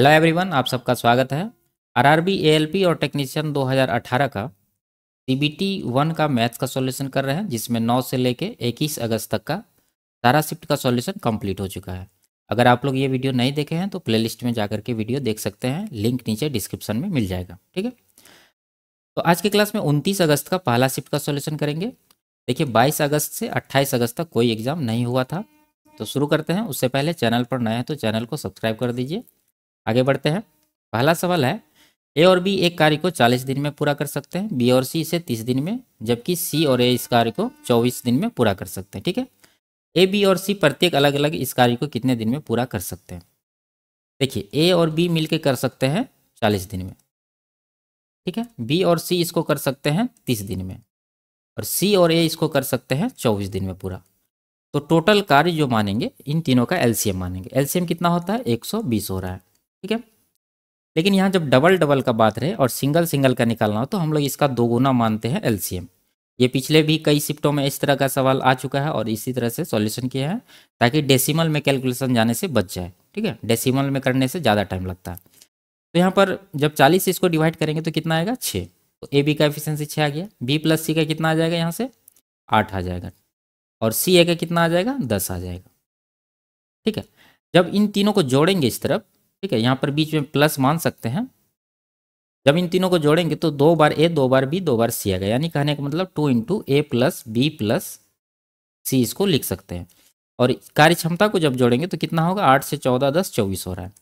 hello everyone आप सबका स्वागत है आरआरबी एएलपी और टेक्नीशियन 2018 का सीबीटी वन का मैथ्स का सॉल्यूशन कर रहे हैं जिसमें 9 से लेके 21 अगस्त तक का सारा शिफ्ट का सॉल्यूशन कंप्लीट हो चुका है अगर आप लोग ये वीडियो नहीं देखे हैं तो प्लेलिस्ट में जाकर के वीडियो देख सकते हैं लिंक नीचे डिस्क्रिप्शन में मिल जाएगा ठीक है तो आज के क्लास में उनतीस अगस्त का पहला शिफ्ट का सोल्यूशन करेंगे देखिए बाईस अगस्त से अट्ठाईस अगस्त तक कोई एग्जाम नहीं हुआ था तो शुरू करते हैं उससे पहले चैनल पर नए हैं तो चैनल को सब्सक्राइब कर दीजिए आगे बढ़ते हैं पहला सवाल है ए और बी एक कार्य को 40 दिन में पूरा कर सकते हैं बी और सी इसे 30 दिन में जबकि सी और ए इस कार्य को 24 दिन में पूरा कर सकते हैं ठीक है ए बी और सी प्रत्येक अलग अलग इस कार्य को कितने दिन में पूरा कर सकते हैं देखिए ए और बी मिलकर कर सकते हैं 40 दिन में ठीक है बी और सी इसको कर सकते हैं तीस दिन में और सी और ए इसको कर सकते हैं चौबीस दिन में पूरा तो टोटल कार्य जो मानेंगे इन तीनों का एलसीएम मानेंगे एलसीएम कितना होता है बीस हो रहा है ठीक है लेकिन यहाँ जब डबल डबल का बात रहे और सिंगल सिंगल का निकालना हो तो हम लोग इसका दोगुना मानते हैं एल ये पिछले भी कई शिफ्टों में इस तरह का सवाल आ चुका है और इसी तरह से सॉल्यूशन किया है ताकि डेसिमल में कैलकुलेशन जाने से बच जाए ठीक है डेसिमल में करने से ज़्यादा टाइम लगता है तो यहाँ पर जब चालीस इसको डिवाइड करेंगे तो कितना आएगा छः तो ए बी का एफिशिएंसी छः आ गया बी प्लस सी का कितना आ जाएगा यहाँ से आठ आ जाएगा और सी ए का कितना आ जाएगा दस आ जाएगा ठीक है जब इन तीनों को जोड़ेंगे इस तरफ ठीक है यहाँ पर बीच में प्लस मान सकते हैं जब इन तीनों को जोड़ेंगे तो दो बार ए दो बार बी दो बार सी आ गया यानी कहने का मतलब two into A plus B plus C इसको लिख सकते हैं और कार्य क्षमता को जब जोड़ेंगे तो कितना होगा आठ से चौदह दस चौबीस हो रहा है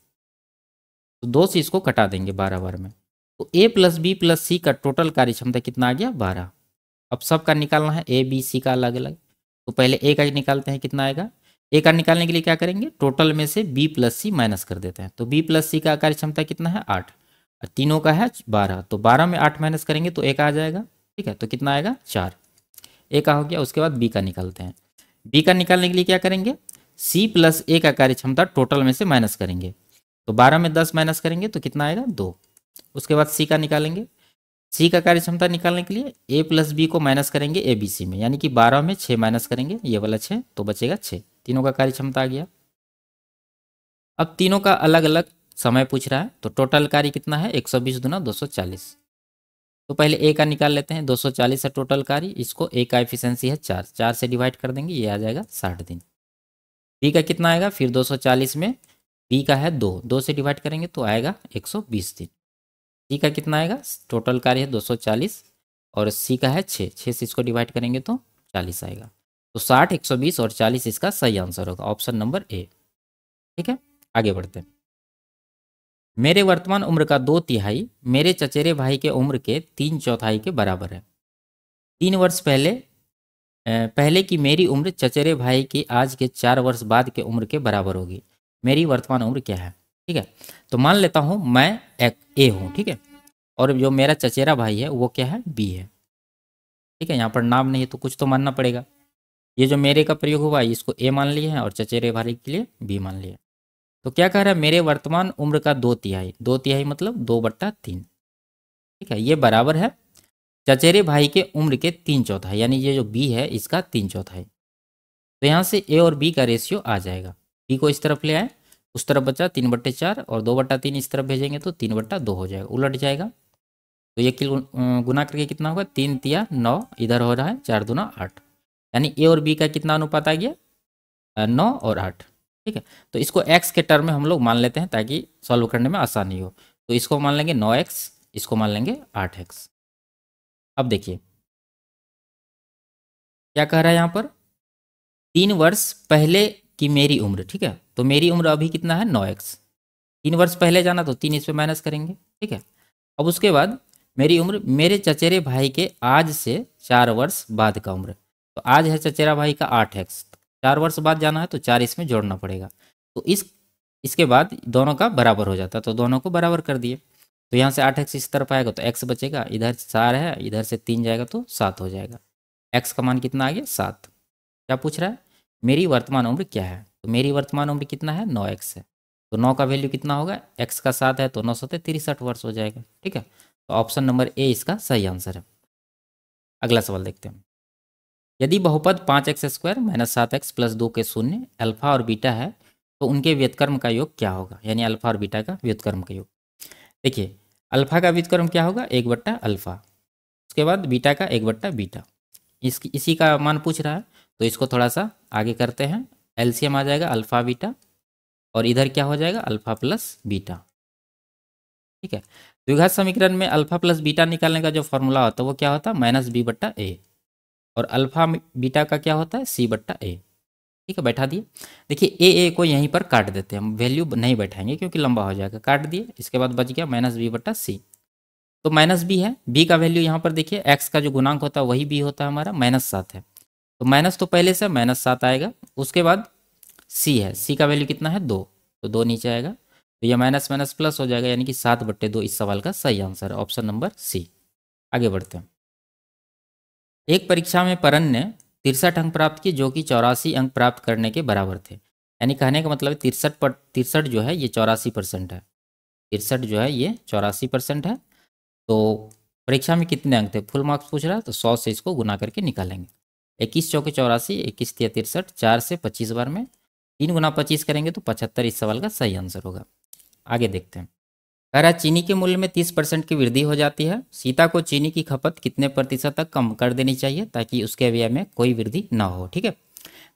तो दो से इसको कटा देंगे बारह बार में तो A plus B plus C का टोटल कार्य क्षमता कितना आ गया बारह अब सबका निकालना है ए बी सी का अलग अलग तो पहले ए का निकालते हैं कितना आएगा एक आर निकालने के लिए क्या करेंगे टोटल में से बी प्लस सी माइनस कर देते हैं तो बी प्लस सी का आकार क्षमता कितना है आठ तीनों का है बारह तो बारह में आठ माइनस करेंगे तो एक आ जाएगा ठीक है तो कितना आएगा चार एक आ हो गया उसके बाद बी का निकालते हैं बी का निकालने के लिए क्या करेंगे सी प्लस ए का कार्य क्षमता टोटल में से माइनस करेंगे तो बारह में दस माइनस करेंगे तो कितना आएगा दो उसके बाद सी का निकालेंगे सी का कार्य क्षमता निकालने के लिए ए प्लस बी को माइनस करेंगे ए बी सी में यानी कि बारह में छः माइनस करेंगे ये वाला छः तो बचेगा छः तीनों का कार्य क्षमता आ गया अब तीनों का अलग अलग समय पूछ रहा है तो टोटल कार्य कितना है 120 दुना दो तो पहले ए का निकाल लेते हैं 240 है टोटल कार्य इसको ए का एफिशिएंसी है चार चार से डिवाइड कर देंगे ये आ जाएगा साठ दिन बी का कितना आएगा फिर 240 में बी का है दो दो से डिवाइड करेंगे तो आएगा 120 दिन सी का कितना आएगा टोटल कार्य है दो और सी का है छः छः से इसको डिवाइड करेंगे तो चालीस आएगा तो 60, 120 और 40 इसका सही आंसर होगा ऑप्शन नंबर ए ठीक है आगे बढ़ते हैं मेरे वर्तमान उम्र का दो तिहाई मेरे चचेरे भाई के उम्र के तीन चौथाई के बराबर है तीन वर्ष पहले पहले की मेरी उम्र चचेरे भाई की आज के चार वर्ष बाद के उम्र के बराबर होगी मेरी वर्तमान उम्र क्या है ठीक है तो मान लेता हूँ मैं एक ए हूँ ठीक है और जो मेरा चचेरा भाई है वो क्या है बी है ठीक है यहाँ पर नाम नहीं है तो कुछ तो मानना पड़ेगा ये जो मेरे का प्रयोग हुआ इसको ए मान लिया है और चचेरे भाई के लिए बी मान लिया तो क्या कह रहा है मेरे वर्तमान उम्र का दो तिहाई दो तिहाई मतलब दो बट्टा तीन ठीक है ये बराबर है चचेरे भाई के उम्र के तीन चौथाई यानी ये जो बी है इसका तीन चौथाई तो यहाँ से ए और बी का रेशियो आ जाएगा बी को इस तरफ ले आए उस तरफ बचा तीन बट्टे चार और दो बट्टा तीन इस तरफ भेजेंगे तो तीन बट्टा दो हो जाएगा उलट जाएगा तो ये किल गुना करके कितना होगा तीन तिया नौ इधर हो रहा है चार दुना आठ यानी ए और बी का कितना अनुपात आ गया नौ और आठ ठीक है तो इसको एक्स के टर्म में हम लोग मान लेते हैं ताकि सॉल्व करने में आसानी हो तो इसको मान लेंगे नौ एक्स इसको मान लेंगे आठ एक्स अब देखिए क्या कह रहा है यहाँ पर तीन वर्ष पहले की मेरी उम्र ठीक है तो मेरी उम्र अभी कितना है नौ एक्स तीन वर्ष पहले जाना तो तीन इस पर माइनस करेंगे ठीक है अब उसके बाद मेरी उम्र मेरे चचेरे भाई के आज से चार वर्ष बाद का उम्र तो आज है चचेरा भाई का आठ एक्स चार वर्ष बाद जाना है तो चार इसमें जोड़ना पड़ेगा तो इस इसके बाद दोनों का बराबर हो जाता है तो दोनों को बराबर कर दिए तो यहाँ से आठ एक्स इस तरफ आएगा तो एक्स बचेगा इधर चार है इधर से तीन जाएगा तो सात हो जाएगा एक्स का मान कितना आ गया सात क्या पूछ रहा है मेरी वर्तमान उम्र क्या है तो मेरी वर्तमान उम्र कितना है नौ एक्स है तो नौ का वैल्यू कितना होगा एक्स का सात है तो नौ सौ तिरसठ वर्ष हो जाएगा ठीक है तो ऑप्शन नंबर ए इसका सही आंसर है अगला सवाल देखते हैं यदि बहुपद पाँच एक्स स्क्वायर माइनस सात एक्स प्लस दो के शून्य अल्फा और बीटा है तो उनके व्यतकर्म का योग क्या होगा यानी अल्फा और बीटा का व्युतकर्म का योग देखिए अल्फा का व्यतकर्म क्या होगा एक बट्टा अल्फा उसके बाद बीटा का एक बट्टा बीटा इस इसी का मान पूछ रहा है तो इसको थोड़ा सा आगे करते हैं एल्सियम आ जाएगा अल्फा बीटा और इधर क्या हो जाएगा अल्फा प्लस बीटा ठीक है द्विघात समीकरण में अल्फा प्लस बीटा निकालने का जो फॉर्मूला होता है वो क्या होता है माइनस बी बट्टा ए और अल्फा बीटा का क्या होता है सी बट्टा ए ठीक है बैठा दिए देखिए ए ए को यहीं पर काट देते हैं हम वैल्यू नहीं बैठाएंगे क्योंकि लंबा हो जाएगा काट दिए इसके बाद बच गया माइनस बी बट्टा सी तो माइनस बी है बी का वैल्यू यहाँ पर देखिए एक्स का जो गुणांक होता है वही बी होता है हमारा माइनस सात है तो माइनस तो पहले से माइनस सात आएगा उसके बाद सी है सी का वैल्यू कितना है दो तो दो नीचे आएगा तो यह माइनस माइनस प्लस हो जाएगा यानी कि सात बट्टे दो इस सवाल का सही आंसर है ऑप्शन नंबर सी आगे बढ़ते हैं एक परीक्षा में परन ने तिरसठ अंक प्राप्त किए जो कि चौरासी अंक प्राप्त करने के बराबर थे यानी कहने का मतलब तिरसठ पर तिरसठ जो है ये चौरासी परसेंट है तिरसठ जो है ये चौरासी परसेंट है तो परीक्षा में कितने अंक थे फुल मार्क्स पूछ रहा है तो सौ से इसको गुना करके निकालेंगे इक्कीस चौके चौरासी इक्कीस तिया तिरसठ चार से पच्चीस बार में तीन गुना पच्चीस करेंगे तो पचहत्तर इस सवाल का सही आंसर होगा आगे देखते हैं कह रहा चीनी के मूल्य में तीस परसेंट की वृद्धि हो जाती है सीता को चीनी की खपत कितने प्रतिशत तक कम कर देनी चाहिए ताकि उसके व्यय में कोई वृद्धि ना हो ठीक है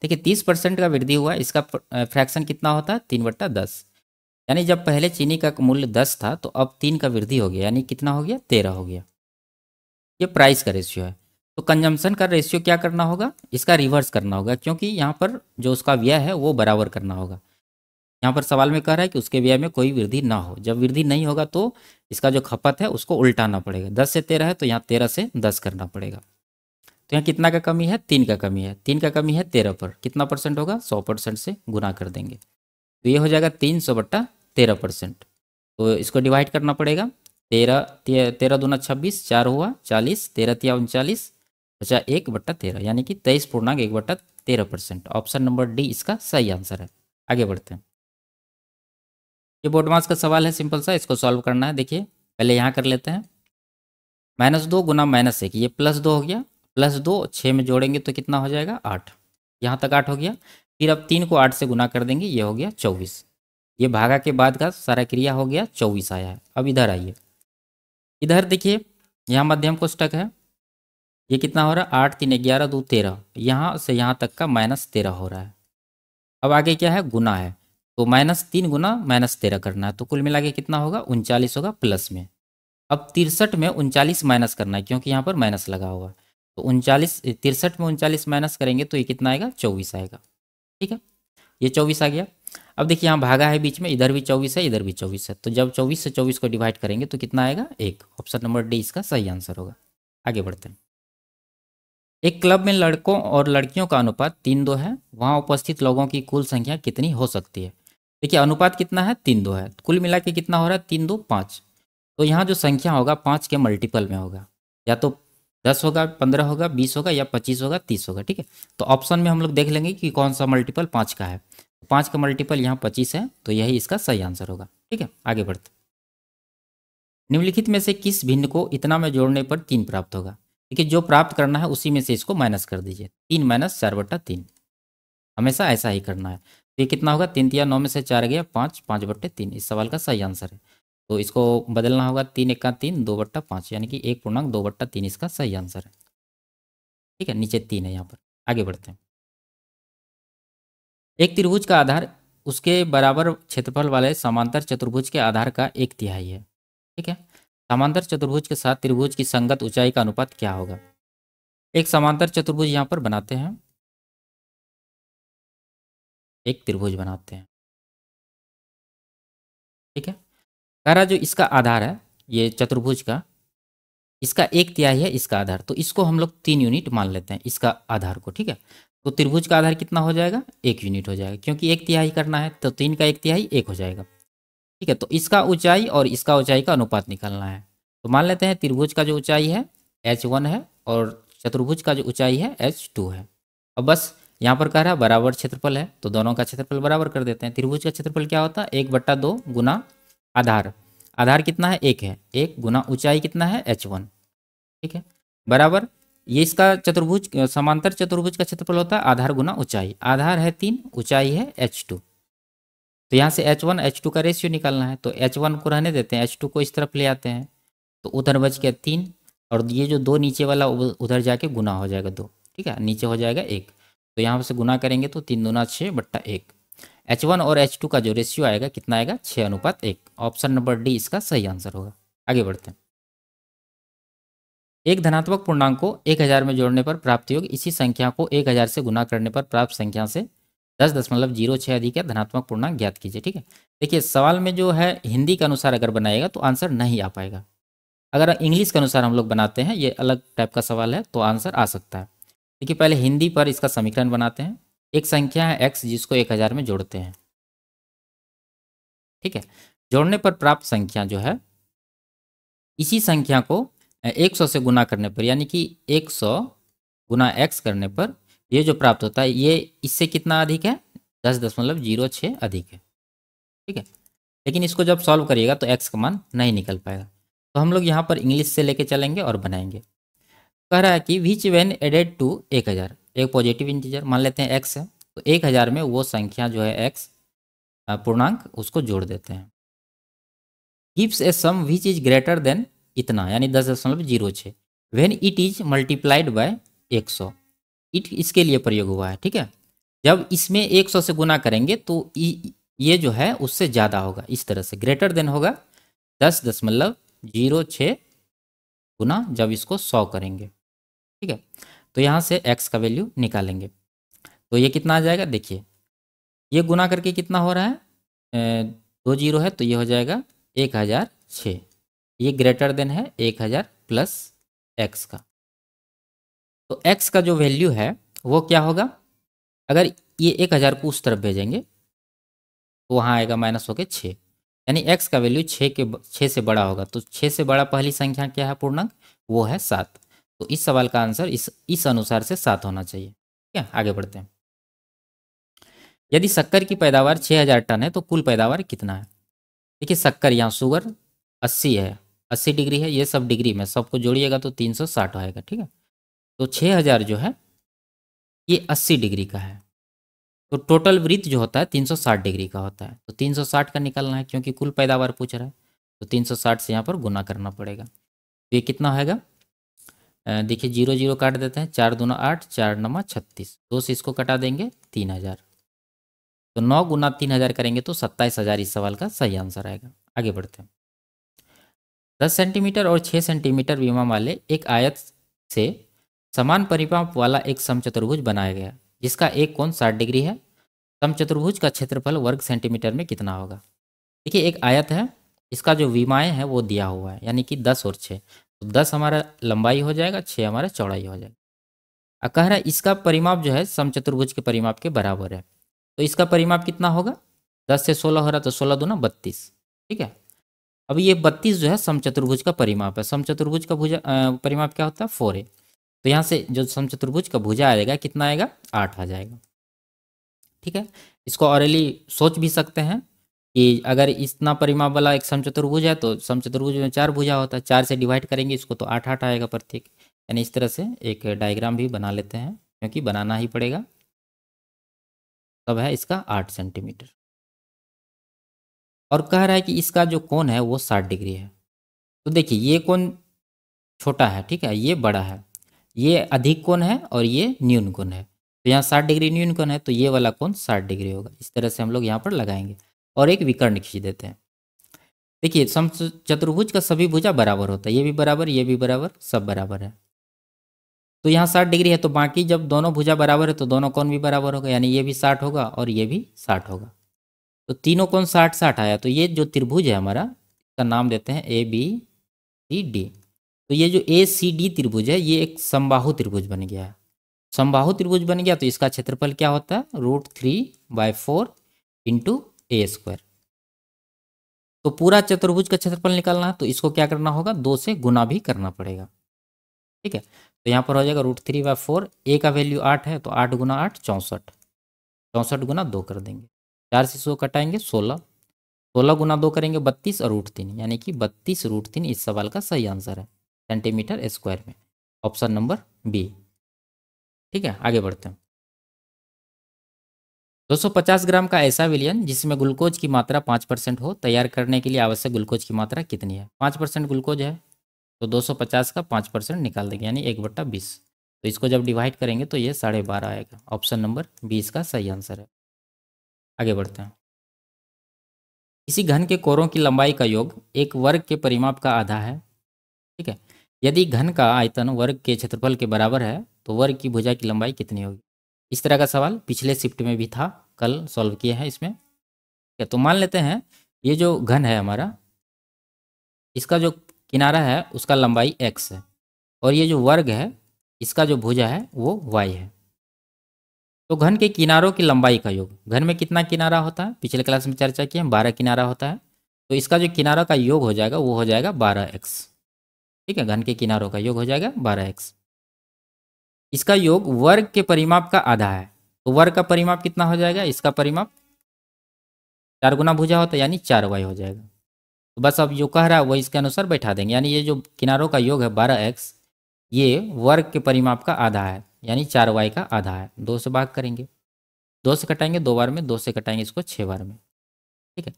देखिए तीस परसेंट का वृद्धि हुआ इसका फ्रैक्शन कितना होता है तीन बट्टा दस यानी जब पहले चीनी का मूल्य दस था तो अब तीन का वृद्धि हो गया यानी कितना हो गया तेरह हो गया ये प्राइस का रेशियो है तो कंजम्पशन का रेशियो क्या करना होगा इसका रिवर्स करना होगा क्योंकि यहाँ पर जो उसका व्यय है वो बराबर करना होगा यहाँ पर सवाल में कह रहा है कि उसके व्यय में कोई वृद्धि ना हो जब वृद्धि नहीं होगा तो इसका जो खपत है उसको उल्टाना पड़ेगा दस से तेरह है तो यहाँ तेरह से दस करना पड़ेगा तो यहाँ कितना का कमी है तीन का कमी है तीन का कमी है तेरह पर कितना परसेंट होगा सौ परसेंट से गुना कर देंगे तो ये हो जाएगा तीन सौ बट्टा तेरह परसेंट तो इसको डिवाइड करना पड़ेगा तेरह तेरह दूना छब्बीस चार हुआ चालीस तेरह तिया उनचालीस बचा एक बट्टा तेरह यानी कि तेईस पूर्णांक एक बट्टा तेरह परसेंट ऑप्शन नंबर डी इसका सही आंसर है आगे बढ़ते हैं ये बोर्ड मास का सवाल है सिंपल सा इसको सॉल्व करना है देखिए पहले यहाँ कर लेते हैं माइनस दो गुना माइनस एक ये प्लस दो हो गया प्लस दो छः में जोड़ेंगे तो कितना हो जाएगा आठ यहाँ तक आठ हो गया फिर अब तीन को आठ से गुना कर देंगे ये हो गया चौबीस ये भागा के बाद का सारा क्रिया हो गया चौबीस आया है अब इधर आइए इधर देखिए यहाँ मध्यम स्टक है ये कितना हो रहा है आठ तीन ग्यारह दो तेरह यहाँ से यहाँ तक का माइनस तेरह हो रहा है अब आगे क्या है गुना है तो माइनस तीन गुना माइनस तेरह करना है तो कुल मिला के कितना होगा उनचालीस होगा प्लस में अब तिरसठ में उनचालीस माइनस करना है क्योंकि यहाँ पर माइनस लगा हुआ तो उनचालीस तिरसठ में उनचालीस माइनस करेंगे तो ये कितना आएगा चौबीस आएगा ठीक है ये चौबीस आ गया अब देखिए यहाँ भागा है बीच में इधर भी चौबीस है इधर भी चौबीस है तो जब चौबीस से चौबीस को डिवाइड करेंगे तो कितना आएगा एक ऑप्शन नंबर डी इसका सही आंसर होगा आगे बढ़ते हैं एक क्लब में लड़कों और लड़कियों का अनुपात तीन दो है वहाँ उपस्थित लोगों की कुल संख्या कितनी हो सकती है देखिए अनुपात कितना है तीन दो है कुल मिला के कितना हो रहा है तीन दो पाँच तो यहाँ जो संख्या होगा पाँच के मल्टीपल में होगा या तो दस होगा पंद्रह होगा बीस होगा या पच्चीस होगा तीस होगा ठीक है तो ऑप्शन में हम लोग देख लेंगे कि कौन सा मल्टीपल पाँच का है तो पाँच का मल्टीपल यहाँ पच्चीस है तो यही इसका सही आंसर होगा ठीक है आगे बढ़ते निम्नलिखित में से किस भिन्न को इतना में जोड़ने पर तीन प्राप्त होगा देखिए जो प्राप्त करना है उसी में से इसको माइनस कर दीजिए तीन माइनस चार बट्टा तीन हमेशा ऐसा ही करना है ये कितना होगा तीन तिया नौ में से चार गया पाँच पाँच बट्टे तीन इस सवाल का सही आंसर है तो इसको बदलना होगा तीन का तीन दो बट्टा पाँच यानी कि एक पूर्णांक दो बट्टा तीन इसका सही आंसर है ठीक है नीचे तीन है यहाँ पर आगे बढ़ते हैं एक त्रिभुज का आधार उसके बराबर क्षेत्रफल वाले समांतर चतुर्भुज के आधार का एक तिहाई है ठीक है समांतर चतुर्भुज के साथ त्रिभुज की संगत ऊंचाई का अनुपात क्या होगा एक समांतर चतुर्भुज यहाँ पर बनाते हैं एक त्रिभुज बनाते हैं ठीक है कह जो इसका आधार है ये चतुर्भुज का इसका एक तिहाई है इसका आधार तो इसको हम लोग तीन यूनिट मान लेते हैं इसका आधार को ठीक है तो त्रिभुज का आधार कितना हो जाएगा एक यूनिट हो जाएगा क्योंकि एक तिहाई करना है तो तीन का एक तिहाई एक हो जाएगा ठीक है तो इसका ऊंचाई और इसका ऊंचाई का अनुपात निकालना है तो मान लेते हैं त्रिभुज का जो ऊंचाई है एच वन है और चतुर्भुज का जो ऊंचाई है एच टू है और बस यहाँ पर कह रहा है बराबर क्षेत्रफल है तो दोनों का क्षेत्रफल बराबर कर देते हैं त्रिभुज का क्षेत्रफल क्या होता है एक बट्टा दो गुना आधार आधार कितना है एक है एक गुना ऊंचाई कितना है एच वन ठीक है बराबर ये इसका चतुर्भुज समांतर चतुर्भुज का क्षेत्रफल होता है आधार गुना ऊंचाई आधार है तीन ऊंचाई है एच टू तो यहाँ से एच वन एच टू का रेशियो निकालना है तो एच वन को रहने देते हैं एच टू को इस तरफ ले आते हैं तो उधर बच के तीन और ये जो दो नीचे वाला उधर जाके गुना हो जाएगा दो ठीक है नीचे हो जाएगा एक तो यहाँ से गुना करेंगे तो तीन दुना छः बट्टा एक एच वन और एच टू का जो रेशियो आएगा कितना आएगा छः अनुपात एक ऑप्शन नंबर डी इसका सही आंसर होगा आगे बढ़ते हैं एक धनात्मक पूर्णांक को एक हज़ार में जोड़ने पर प्राप्त योग इसी संख्या को एक हज़ार से गुना करने पर प्राप्त संख्या से दस दशमलव जीरो छः अधिक है धनात्मक पूर्णांक ज्ञात कीजिए ठीक है देखिए सवाल में जो है हिंदी के अनुसार अगर बनाएगा तो आंसर नहीं आ पाएगा अगर इंग्लिश के अनुसार हम लोग बनाते हैं ये अलग टाइप का सवाल है तो आंसर आ सकता है देखिए पहले हिंदी पर इसका समीकरण बनाते हैं एक संख्या है एक्स जिसको एक हज़ार में जोड़ते हैं ठीक है जोड़ने पर प्राप्त संख्या जो है इसी संख्या को एक सौ से गुना करने पर यानी कि एक सौ गुना एक्स करने पर ये जो प्राप्त होता है ये इससे कितना अधिक है दस दशमलव जीरो छः अधिक है ठीक है लेकिन इसको जब सॉल्व करिएगा तो एक्स का मान नहीं निकल पाएगा तो हम लोग यहाँ पर इंग्लिश से लेके चलेंगे और बनाएंगे कह रहा है कि विच वेन एडेड टू एक हज़ार एक पॉजिटिव इंटीजर मान लेते हैं एक्स है तो एक हज़ार में वो संख्या जो है एक्स पूर्णांक उसको जोड़ देते हैं gives a sum which is greater than इतना यानी दस दशमलव जीरो छः when it is multiplied by एक सौ इट इसके लिए प्रयोग हुआ है ठीक है जब इसमें एक सौ से गुना करेंगे तो ये जो है उससे ज़्यादा होगा इस तरह से ग्रेटर देन होगा दस दशमलव जीरो छः गुना जब इसको सौ करेंगे ठीक है तो यहाँ से एक्स का वैल्यू निकालेंगे तो ये कितना आ जाएगा देखिए ये गुना करके कितना हो रहा है दो जीरो है तो ये हो जाएगा एक हज़ार छः ये ग्रेटर देन है एक हज़ार प्लस एक्स का तो एक्स का जो वैल्यू है वो क्या होगा अगर ये एक हज़ार को उस तरफ भेजेंगे तो वहाँ आएगा माइनस होके छः यानी एक्स का वैल्यू छः के छः से बड़ा होगा तो छः से बड़ा पहली संख्या क्या है पूर्णांक वो है सात तो इस सवाल का आंसर इस इस अनुसार से सात होना चाहिए ठीक है आगे बढ़ते हैं यदि शक्कर की पैदावार 6000 टन है तो कुल पैदावार कितना है देखिए शक्कर यहाँ शुगर 80 है 80 डिग्री है ये सब डिग्री में सबको जोड़िएगा तो 360 आएगा ठीक है तो 6000 जो है ये 80 डिग्री का है तो टोटल वृत्त जो होता है 360 डिग्री का होता है तो 360 का निकालना है क्योंकि कुल पैदावार पूछ रहा है तो 360 से यहाँ पर गुना करना पड़ेगा तो ये कितना होगा देखिए जीरो जीरो काट देते हैं चार दूना आठ चार नमा छत्तीस दो से इसको कटा देंगे तीन हज़ार तो नौ गुना तीन हज़ार करेंगे तो सत्ताईस हज़ार इस सवाल का सही आंसर आएगा आगे बढ़ते हैं दस सेंटीमीटर और छः सेंटीमीटर विमा वाले एक आयत से समान परिमाप वाला एक समचतुर्भुज बनाया गया जिसका एक कोण साठ डिग्री है समचतुर्भुज का क्षेत्रफल वर्ग सेंटीमीटर में कितना होगा देखिए एक आयत है इसका जो विमाएँ हैं वो दिया हुआ है यानी कि दस और छः तो दस हमारा लंबाई हो जाएगा छः हमारा चौड़ाई हो जाएगा और कह रहा है इसका परिमाप जो है समचतुर्भुज के परिमाप के बराबर है तो इसका परिमाप कितना होगा दस से सोलह हो रहा तो सोलह ना बत्तीस ठीक है अब ये बत्तीस जो है समचतुर्भुज का परिमाप है समचतुर्भुज का भुजा परिमाप क्या होता है फोर है तो यहाँ से जो समचतुर्भुज का भुजा आएगा कितना आएगा आठ आ जाएगा ठीक है इसको ऑरेली सोच भी सकते हैं कि अगर इतना परिमाप वाला एक समचतुर्भुज है तो समचतुर्भुज में चार भुजा होता है चार से डिवाइड करेंगे इसको तो आठ आठ आएगा प्रत्येक यानी इस तरह से एक डायग्राम भी बना लेते हैं क्योंकि बनाना ही पड़ेगा तब है इसका आठ सेंटीमीटर और कह रहा है कि इसका जो कोण है वो साठ डिग्री है तो देखिए ये कोण छोटा है ठीक है ये बड़ा है ये अधिक कोण है और ये न्यून कोण है तो यहाँ साठ डिग्री न्यून कोण है तो ये वाला कोण साठ डिग्री होगा इस तरह से हम लोग यहाँ पर लगाएंगे और एक विकर्ण खींच देते हैं देखिए सम चतुर्भुज का सभी भुजा बराबर होता है ये भी बराबर ये भी बराबर सब बराबर है तो यहाँ साठ डिग्री है तो बाकी जब दोनों भुजा बराबर है तो दोनों कोण भी बराबर होगा यानी ये भी साठ होगा और ये भी साठ होगा तो तीनों कोण साठ साठ आया तो ये जो त्रिभुज है हमारा इसका नाम देते हैं ए बी सी डी तो ये जो ए सी डी त्रिभुज है ये एक संबाहु त्रिभुज बन गया है समबाहु त्रिभुज बन गया तो इसका क्षेत्रफल क्या होता है root three by four into A square तो पूरा चतुर्भुज का क्षेत्रफल निकालना है तो इसको क्या करना होगा दो से गुना भी करना पड़ेगा ठीक है तो यहाँ पर हो जाएगा root three by four A का वैल्यू आठ है तो आठ गुना आठ चौंसठ चौंसठ गुना दो कर देंगे चार से सौ कटाएंगे सोलह सोलह गुना दो करेंगे बत्तीस और रूट तीन यानी कि बत्तीस रूट तीन इस सवाल का सही आंसर है सेंटीमीटर स्क्वायर में ऑप्शन नंबर बी ठीक है आगे बढ़ते हैं 250 ग्राम का ऐसा विलियन जिसमें ग्लूकोज की मात्रा पाँच परसेंट हो तैयार करने के लिए आवश्यक ग्लूकोज की मात्रा कितनी है पाँच परसेंट ग्लूकोज है तो 250 का पाँच परसेंट निकाल देंगे यानी एक बट्टा बीस तो इसको जब डिवाइड करेंगे तो ये साढ़े बारह आएगा ऑप्शन नंबर बीस का सही आंसर है आगे बढ़ते हैं किसी घन के कोरों की लंबाई का योग एक वर्ग के परिमाप का आधा है ठीक है यदि घन का आयतन वर्ग के क्षेत्रफल के बराबर है तो वर्ग की भुजा की लंबाई कितनी होगी इस तरह का सवाल पिछले शिफ्ट में भी था कल सॉल्व किया है इसमें ठीक है तो मान लेते हैं ये जो घन है हमारा इसका जो किनारा है उसका लंबाई एक्स है और ये जो वर्ग है इसका जो भुजा है वो वाई है तो घन के किनारों की लंबाई का योग घन में कितना किनारा होता है पिछले क्लास में चर्चा की है बारह किनारा होता है तो इसका जो किनारा का योग हो जाएगा वो हो जाएगा बारह एक्स ठीक है घन के किनारों का योग हो जाएगा बारह एक्स इसका योग वर्ग के परिमाप का आधा है तो वर्ग का परिमाप कितना हो जाएगा इसका परिमाप चार गुना भुजा होता है यानी चार वाई हो जाएगा तो बस अब जो कह रहा है वह इसके अनुसार बैठा देंगे यानी ये जो किनारों का योग है बारह एक्स ये वर्ग के परिमाप का आधा है यानी चार वाई का आधा है दो से भाग करेंगे दो से कटाएंगे दो बार में दो से कटाएंगे इसको छः बार में ठीक है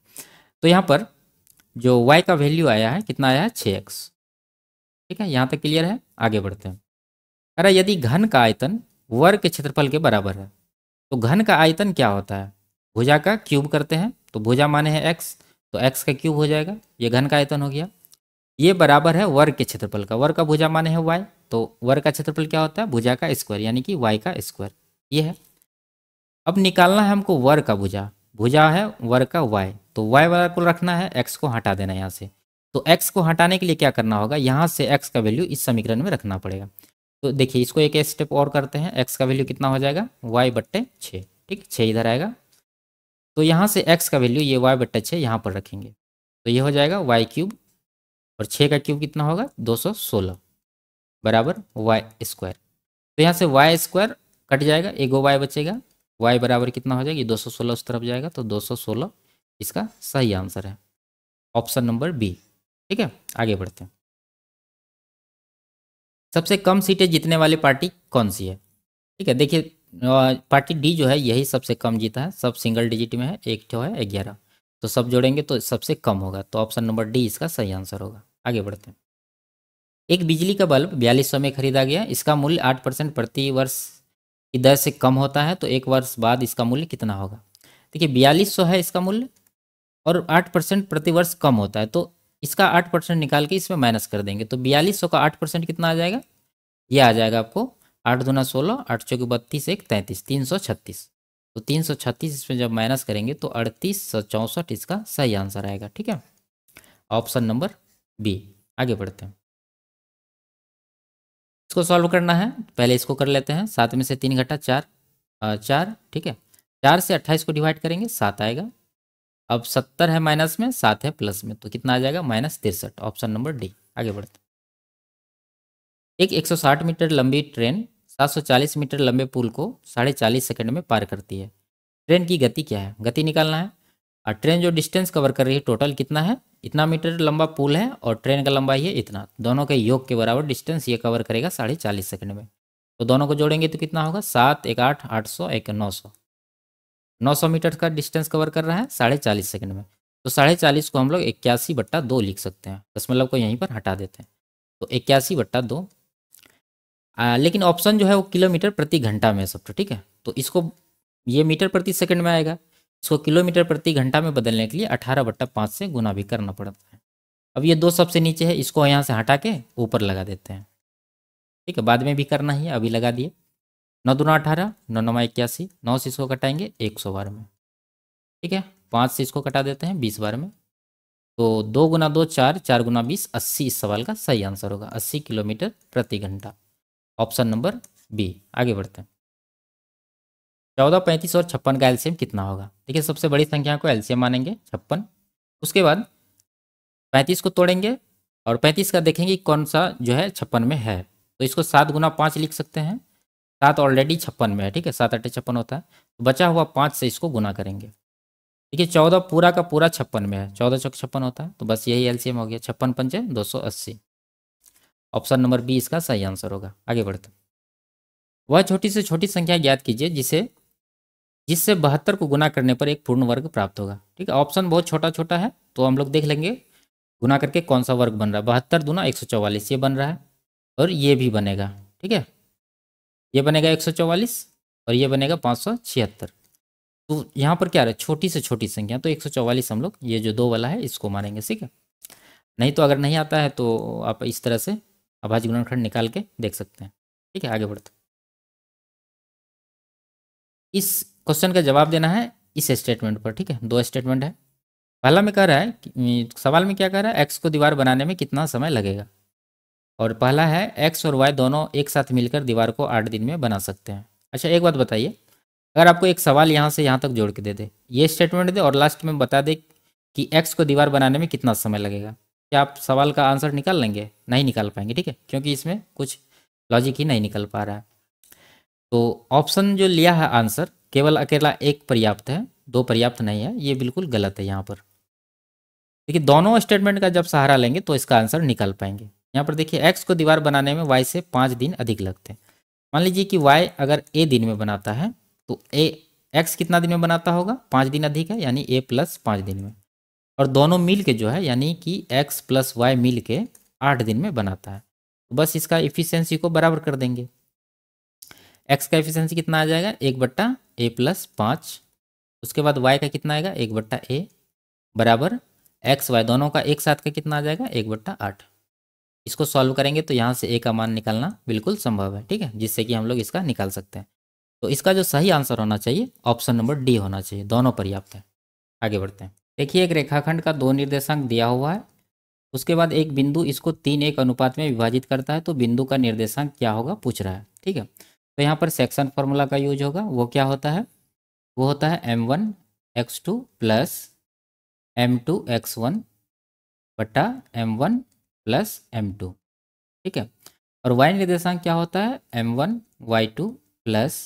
तो यहाँ पर जो y का वैल्यू आया है कितना आया है छः एक्स ठीक है यहाँ तक क्लियर है आगे बढ़ते हैं अरे यदि घन का आयतन वर्ग के क्षेत्रफल के बराबर है तो घन का आयतन क्या होता है भुजा का क्यूब करते हैं तो भुजा माने है एक्स तो एक्स का क्यूब हो जाएगा ये घन का आयतन हो गया ये बराबर है वर्ग के क्षेत्रफल का वर्ग का भुजा माने है वाई तो वर्ग का क्षेत्रफल क्या होता है भुजा का स्क्वायर यानी कि वाई का स्क्वायर ये है अब निकालना है हमको वर्ग का भुजा भुजा है वर्ग का वाई तो वाई वाला को रखना है एक्स को हटा देना यहाँ से तो एक्स को हटाने के लिए क्या करना होगा यहाँ से एक्स का वैल्यू इस समीकरण में रखना पड़ेगा तो देखिए इसको एक स्टेप और करते हैं एक्स का वैल्यू कितना हो जाएगा वाई बट्टे छः ठीक छः इधर आएगा तो यहाँ से एक्स का वैल्यू ये वाई बट्टे छः यहाँ पर रखेंगे तो ये हो जाएगा वाई क्यूब और छः का क्यूब कितना होगा दो सौ सोलह बराबर वाई स्क्वायर तो यहाँ से वाई स्क्वायर कट जाएगा एगो वाई बचेगा वाई बराबर कितना हो ये दो सौ सोलह उस तरफ जाएगा तो दो सौ सोलह इसका सही आंसर है ऑप्शन नंबर बी ठीक है आगे बढ़ते हैं सबसे कम सीटें जीतने वाली पार्टी कौन सी है ठीक है देखिए पार्टी डी जो है यही सबसे कम जीता है सब सिंगल डिजिट में है एक जो है ग्यारह तो सब जोड़ेंगे तो सबसे कम होगा तो ऑप्शन नंबर डी इसका सही आंसर होगा आगे बढ़ते हैं एक बिजली का बल्ब बयालीस सौ में खरीदा गया इसका मूल्य आठ परसेंट प्रति वर्ष की दर से कम होता है तो एक वर्ष बाद इसका मूल्य कितना होगा देखिए बयालीस सौ है इसका मूल्य और आठ परसेंट प्रति वर्ष कम होता है तो इसका आठ परसेंट निकाल के इसमें माइनस कर देंगे तो बयालीस सौ का आठ परसेंट कितना आ जाएगा ये आ जाएगा आपको आठ दोना सोलह आठ चौके बत्तीस एक तैंतीस तीन सौ छत्तीस तो तीन सौ छत्तीस इसमें जब माइनस करेंगे तो अड़तीस सौ चौंसठ इसका सही आंसर आएगा ठीक है ऑप्शन नंबर बी आगे बढ़ते हैं इसको सॉल्व करना है पहले इसको कर लेते हैं सात में से तीन घटा चार चार ठीक है चार से अट्ठाईस को डिवाइड करेंगे सात आएगा अब सत्तर है माइनस में सात है प्लस में तो कितना आ जाएगा माइनस तिरसठ ऑप्शन नंबर डी आगे बढ़ते एक 160 मीटर लंबी ट्रेन 740 मीटर लंबे पुल को साढ़े चालीस सेकेंड में पार करती है ट्रेन की गति क्या है गति निकालना है और ट्रेन जो डिस्टेंस कवर कर रही है टोटल कितना है इतना मीटर लंबा पुल है और ट्रेन का लंबाई है इतना दोनों के योग के बराबर डिस्टेंस ये कवर करेगा साढ़े चालीस सेकेंड में तो दोनों को जोड़ेंगे तो कितना होगा सात एक आठ आठ सौ एक नौ सौ 900 मीटर का डिस्टेंस कवर कर रहा है साढ़े चालीस सेकेंड में तो साढ़े चालीस को हम लोग इक्यासी बट्टा दो लिख सकते हैं दशमलव मतलब को यहीं पर हटा देते हैं तो इक्यासी बट्टा दो आ, लेकिन ऑप्शन जो है वो किलोमीटर प्रति घंटा में सब तो ठीक है तो इसको ये मीटर प्रति सेकेंड में आएगा इसको किलोमीटर प्रति घंटा में बदलने के लिए अठारह बट्टा पाँच से गुना भी करना पड़ता है अब ये दो सबसे नीचे है इसको यहाँ से हटा के ऊपर लगा देते हैं ठीक है बाद में भी करना ही है अभी लगा दिए नौ दुना अठारह नौ नवा इक्यासी नौ से इसको कटाएंगे एक सौ बार में ठीक है पाँच से इसको कटा देते हैं बीस बार में तो दो गुना दो चार चार गुना बीस अस्सी इस सवाल का सही आंसर होगा अस्सी किलोमीटर प्रति घंटा ऑप्शन नंबर बी आगे बढ़ते हैं चौदह पैंतीस और छप्पन का एल्शियम कितना होगा देखिए सबसे बड़ी संख्या को एल्शियम मानेंगे छप्पन उसके बाद पैंतीस को तोड़ेंगे और पैंतीस का देखेंगे कौन सा जो है छप्पन में है तो इसको सात गुना पाँच लिख सकते हैं सात ऑलरेडी छप्पन में है ठीक है सात अट्ठे छप्पन होता है तो बचा हुआ पाँच से इसको गुना करेंगे ठीक है चौदह पूरा का पूरा छप्पन में है चौदह चौक छप्पन होता है तो बस यही एलसीएम हो गया छप्पन पंचे दो सौ अस्सी ऑप्शन नंबर बी इसका सही आंसर होगा आगे बढ़ते वह छोटी से छोटी संख्या ज्ञात कीजिए जिसे जिससे बहत्तर को गुना करने पर एक पूर्ण वर्ग प्राप्त होगा ठीक है ऑप्शन बहुत छोटा छोटा है तो हम लोग देख लेंगे गुना करके कौन सा वर्ग बन रहा है बहत्तर दूना एक ये बन रहा है और ये भी बनेगा ठीक है ये बनेगा एक और ये बनेगा पाँच तो यहाँ पर क्या है छोटी से छोटी संख्या तो एक हम लोग ये जो दो वाला है इसको मारेंगे ठीक है नहीं तो अगर नहीं आता है तो आप इस तरह से अभाज्य गुणनखंड निकाल के देख सकते हैं ठीक है आगे बढ़ते इस क्वेश्चन का जवाब देना है इस स्टेटमेंट पर ठीक है दो स्टेटमेंट है पहला में कह रहा है सवाल में क्या कह रहा है एक्स को दीवार बनाने में कितना समय लगेगा और पहला है एक्स और वाई दोनों एक साथ मिलकर दीवार को आठ दिन में बना सकते हैं अच्छा एक बात बताइए अगर आपको एक सवाल यहाँ से यहाँ तक जोड़ के दे दे ये स्टेटमेंट दे और लास्ट में बता दे कि एक्स को दीवार बनाने में कितना समय लगेगा क्या आप सवाल का आंसर निकाल लेंगे नहीं निकाल पाएंगे ठीक है क्योंकि इसमें कुछ लॉजिक ही नहीं निकल पा रहा है तो ऑप्शन जो लिया है आंसर केवल अकेला एक पर्याप्त है दो पर्याप्त नहीं है ये बिल्कुल गलत है यहाँ पर देखिए दोनों स्टेटमेंट का जब सहारा लेंगे तो इसका आंसर निकाल पाएंगे यहाँ पर देखिए एक्स को दीवार बनाने में वाई से पाँच दिन अधिक लगते हैं मान लीजिए कि वाई अगर ए दिन में बनाता है तो ए एक्स कितना दिन में बनाता होगा पाँच दिन अधिक है यानी ए प्लस पाँच दिन में और दोनों मिल के जो है यानी कि एक्स प्लस वाई मिल के आठ दिन में बनाता है तो बस इसका इफिशियंसी को बराबर कर देंगे एक्स का इफिशियंसी कितना आ जाएगा एक बट्टा ए प्लस पाँच उसके बाद वाई का कितना आएगा एक बट्टा ए बराबर एक्स वाई दोनों का एक साथ का कितना आ जाएगा एक बट्टा आठ इसको सॉल्व करेंगे तो यहाँ से ए का मान निकालना बिल्कुल संभव है ठीक है जिससे कि हम लोग इसका निकाल सकते हैं तो इसका जो सही आंसर होना चाहिए ऑप्शन नंबर डी होना चाहिए दोनों पर्याप्त है आगे बढ़ते हैं देखिए एक रेखाखंड का दो निर्देशांक दिया हुआ है उसके बाद एक बिंदु इसको तीन एक अनुपात में विभाजित करता है तो बिंदु का निर्देशांक क्या होगा पूछ रहा है ठीक है तो यहाँ पर सेक्शन फॉर्मूला का यूज होगा वो क्या होता है वो होता है M one X two plus M two X one बटा M one plus M two ठीक है और वाई निर्देशांक क्या होता है M one Y two plus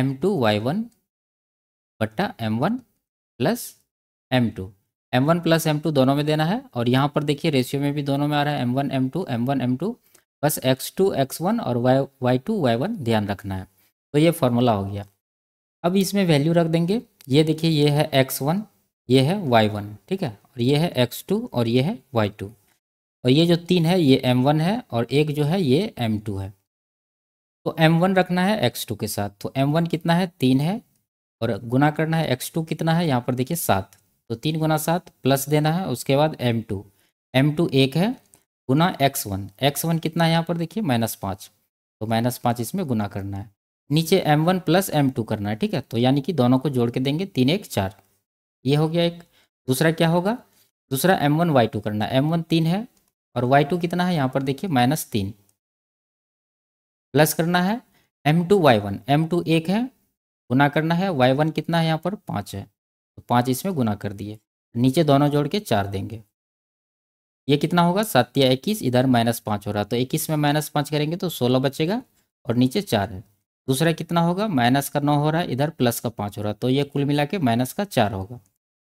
M two Y one बट्टा M one plus M two M one plus M two दोनों में देना है और यहाँ पर देखिए रेशियो में भी दोनों में आ रहा है M one M two M one M two बस एक्स टू एक्स वन और Y Y two Y one ध्यान रखना है तो ये फॉर्मूला हो गया अब इसमें वैल्यू रख देंगे ये देखिए ये है एक्स वन ये है वाई वन ठीक है और ये है एक्स टू और ये है वाई टू और ये जो तीन है ये एम वन है और एक जो है ये एम टू है तो एम वन रखना है एक्स टू के साथ तो एम वन कितना है तीन है और गुना करना है एक्स टू कितना है यहाँ पर देखिए सात तो तीन गुना सात प्लस देना है उसके बाद एम टू एम टू एक है गुना एक्स वन एक्स वन कितना है यहाँ पर देखिए माइनस पाँच तो माइनस पाँच इसमें गुना करना है नीचे M one plus M two करना है ठीक है तो यानी कि दोनों को जोड़ के देंगे तीन एक चार ये हो गया एक दूसरा क्या होगा दूसरा एम वन वाई टू करना एम वन तीन है और वाई टू कितना है यहाँ पर देखिए माइनस तीन प्लस करना है M two Y one M two एक है गुना करना है वाई वन कितना है यहाँ पर पाँच है तो पाँच इसमें गुना कर दिए नीचे दोनों जोड़ के चार देंगे ये कितना होगा सात या इक्कीस इधर माइनस पाँच हो रहा तो इक्कीस में माइनस पाँच करेंगे तो सोलह बचेगा और नीचे चार है दूसरा कितना होगा माइनस का नौ हो रहा है इधर प्लस का पाँच हो रहा तो ये कुल मिला के माइनस का चार होगा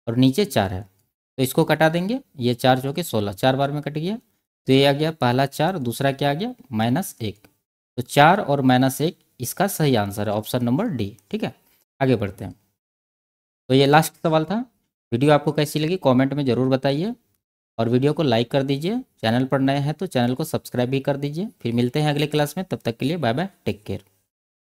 और नीचे चार है तो इसको कटा देंगे ये चार जो कि सोलह चार बार में कट गया तो ये आ गया पहला चार दूसरा क्या आ गया माइनस एक तो चार और माइनस एक इसका सही आंसर है ऑप्शन नंबर डी ठीक है आगे बढ़ते हैं तो ये लास्ट सवाल था वीडियो आपको कैसी लगी कमेंट में ज़रूर बताइए और वीडियो को लाइक कर दीजिए चैनल पर नए हैं तो चैनल को सब्सक्राइब भी कर दीजिए फिर मिलते हैं अगले क्लास में तब तक के लिए बाय बाय टेक केयर